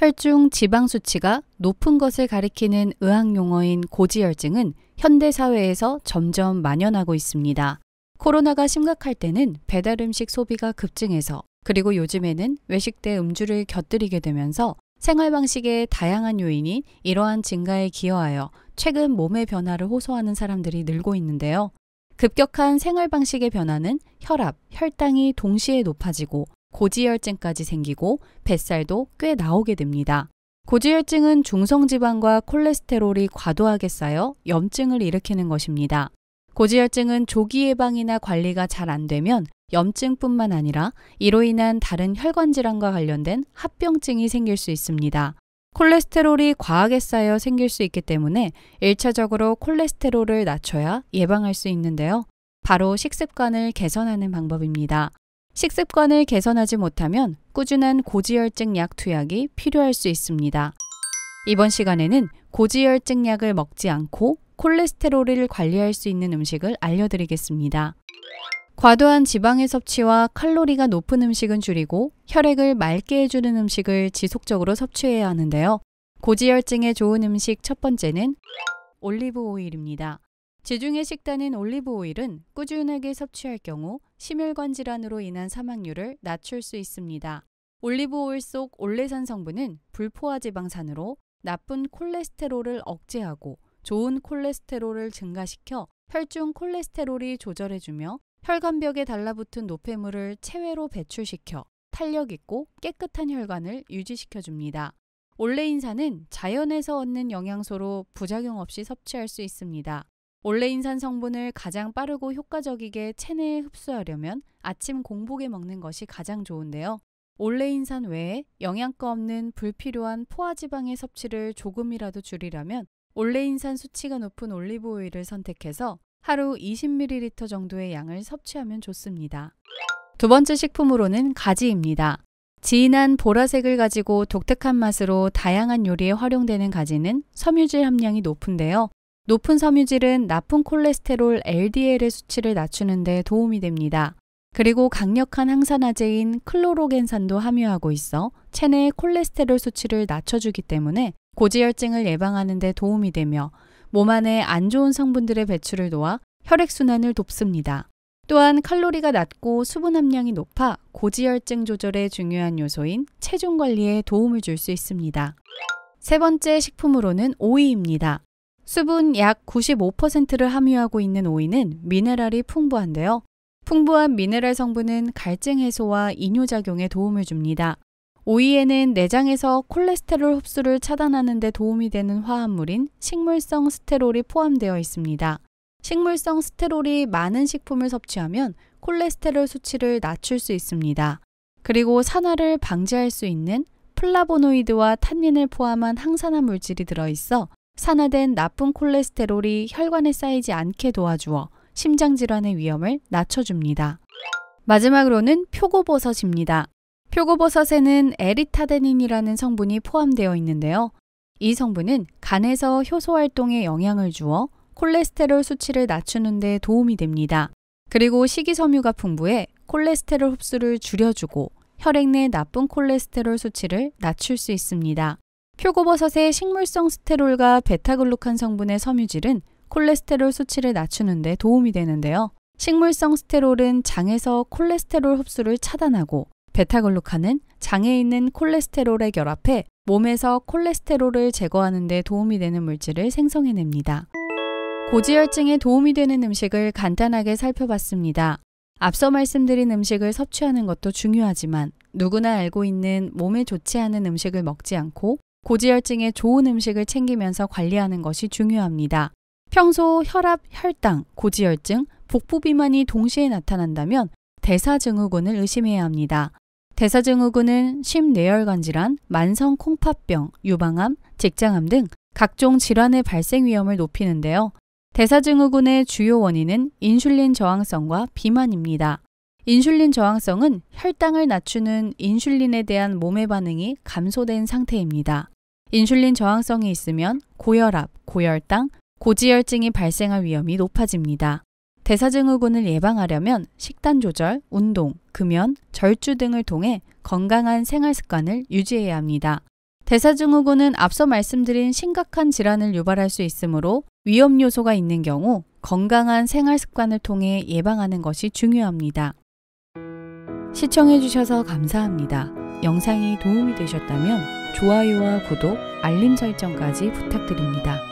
혈중 지방 수치가 높은 것을 가리키는 의학 용어인 고지혈증은 현대 사회에서 점점 만연하고 있습니다. 코로나가 심각할 때는 배달 음식 소비가 급증해서 그리고 요즘에는 외식 때 음주를 곁들이게 되면서 생활 방식의 다양한 요인이 이러한 증가에 기여하여 최근 몸의 변화를 호소하는 사람들이 늘고 있는데요. 급격한 생활 방식의 변화는 혈압, 혈당이 동시에 높아지고 고지혈증까지 생기고 뱃살도 꽤 나오게 됩니다. 고지혈증은 중성지방과 콜레스테롤이 과도하게 쌓여 염증을 일으키는 것입니다. 고지혈증은 조기 예방이나 관리가 잘 안 되면 염증뿐만 아니라 이로 인한 다른 혈관 질환과 관련된 합병증이 생길 수 있습니다. 콜레스테롤이 과하게 쌓여 생길 수 있기 때문에 1차적으로 콜레스테롤을 낮춰야 예방할 수 있는데요. 바로 식습관을 개선하는 방법입니다. 식습관을 개선하지 못하면 꾸준한 고지혈증 약 투약이 필요할 수 있습니다. 이번 시간에는 고지혈증 약을 먹지 않고 콜레스테롤을 관리할 수 있는 음식을 알려드리겠습니다. 과도한 지방의 섭취와 칼로리가 높은 음식은 줄이고 혈액을 맑게 해주는 음식을 지속적으로 섭취해야 하는데요. 고지혈증에 좋은 음식 첫 번째는 올리브 오일입니다. 지중해 식단인 올리브 오일은 꾸준하게 섭취할 경우 심혈관 질환으로 인한 사망률을 낮출 수 있습니다. 올리브 오일 속 올레산 성분은 불포화 지방산으로 나쁜 콜레스테롤을 억제하고 좋은 콜레스테롤을 증가시켜 혈중 콜레스테롤이 조절해주며 혈관벽에 달라붙은 노폐물을 체외로 배출시켜 탄력 있고 깨끗한 혈관을 유지시켜줍니다. 올레인산은 자연에서 얻는 영양소로 부작용 없이 섭취할 수 있습니다. 올레인산 성분을 가장 빠르고 효과적이게 체내에 흡수하려면 아침 공복에 먹는 것이 가장 좋은데요. 올레인산 외에 영양가 없는 불필요한 포화지방의 섭취를 조금이라도 줄이려면 올레인산 수치가 높은 올리브오일을 선택해서 하루 20ml 정도의 양을 섭취하면 좋습니다. 두 번째 식품으로는 가지입니다. 진한 보라색을 가지고 독특한 맛으로 다양한 요리에 활용되는 가지는 섬유질 함량이 높은데요. 높은 섬유질은 나쁜 콜레스테롤 LDL의 수치를 낮추는 데 도움이 됩니다. 그리고 강력한 항산화제인 클로로겐산도 함유하고 있어 체내의 콜레스테롤 수치를 낮춰주기 때문에 고지혈증을 예방하는 데 도움이 되며 몸 안에 안 좋은 성분들의 배출을 도와 혈액순환을 돕습니다. 또한 칼로리가 낮고 수분 함량이 높아 고지혈증 조절에 중요한 요소인 체중 관리에 도움을 줄 수 있습니다. 세 번째 식품으로는 오이입니다. 수분 약 95%를 함유하고 있는 오이는 미네랄이 풍부한데요. 풍부한 미네랄 성분은 갈증 해소와 이뇨작용에 도움을 줍니다. 오이에는 내장에서 콜레스테롤 흡수를 차단하는 데 도움이 되는 화합물인 식물성 스테롤이 포함되어 있습니다. 식물성 스테롤이 많은 식품을 섭취하면 콜레스테롤 수치를 낮출 수 있습니다. 그리고 산화를 방지할 수 있는 플라보노이드와 탄닌을 포함한 항산화 물질이 들어있어 산화된 나쁜 콜레스테롤이 혈관에 쌓이지 않게 도와주어 심장질환의 위험을 낮춰줍니다. 마지막으로는 표고버섯입니다. 표고버섯에는 에리타데닌이라는 성분이 포함되어 있는데요. 이 성분은 간에서 효소 활동에 영향을 주어 콜레스테롤 수치를 낮추는 데 도움이 됩니다. 그리고 식이섬유가 풍부해 콜레스테롤 흡수를 줄여주고 혈액 내 나쁜 콜레스테롤 수치를 낮출 수 있습니다. 표고버섯의 식물성 스테롤과 베타글루칸 성분의 섬유질은 콜레스테롤 수치를 낮추는 데 도움이 되는데요. 식물성 스테롤은 장에서 콜레스테롤 흡수를 차단하고 베타글루칸은 장에 있는 콜레스테롤에 결합해 몸에서 콜레스테롤을 제거하는 데 도움이 되는 물질을 생성해냅니다. 고지혈증에 도움이 되는 음식을 간단하게 살펴봤습니다. 앞서 말씀드린 음식을 섭취하는 것도 중요하지만 누구나 알고 있는 몸에 좋지 않은 음식을 먹지 않고 고지혈증에 좋은 음식을 챙기면서 관리하는 것이 중요합니다. 평소 혈압, 혈당, 고지혈증, 복부 비만이 동시에 나타난다면 대사증후군을 의심해야 합니다. 대사증후군은 심뇌혈관 질환, 만성 콩팥병, 유방암, 직장암 등 각종 질환의 발생 위험을 높이는데요. 대사증후군의 주요 원인은 인슐린 저항성과 비만입니다. 인슐린 저항성은 혈당을 낮추는 인슐린에 대한 몸의 반응이 감소된 상태입니다. 인슐린 저항성이 있으면 고혈압, 고혈당, 고지혈증이 발생할 위험이 높아집니다. 대사증후군을 예방하려면 식단 조절, 운동, 금연, 절주 등을 통해 건강한 생활 습관을 유지해야 합니다. 대사증후군은 앞서 말씀드린 심각한 질환을 유발할 수 있으므로 위험 요소가 있는 경우 건강한 생활 습관을 통해 예방하는 것이 중요합니다. 시청해주셔서 감사합니다. 영상이 도움이 되셨다면 좋아요와 구독, 알림 설정까지 부탁드립니다.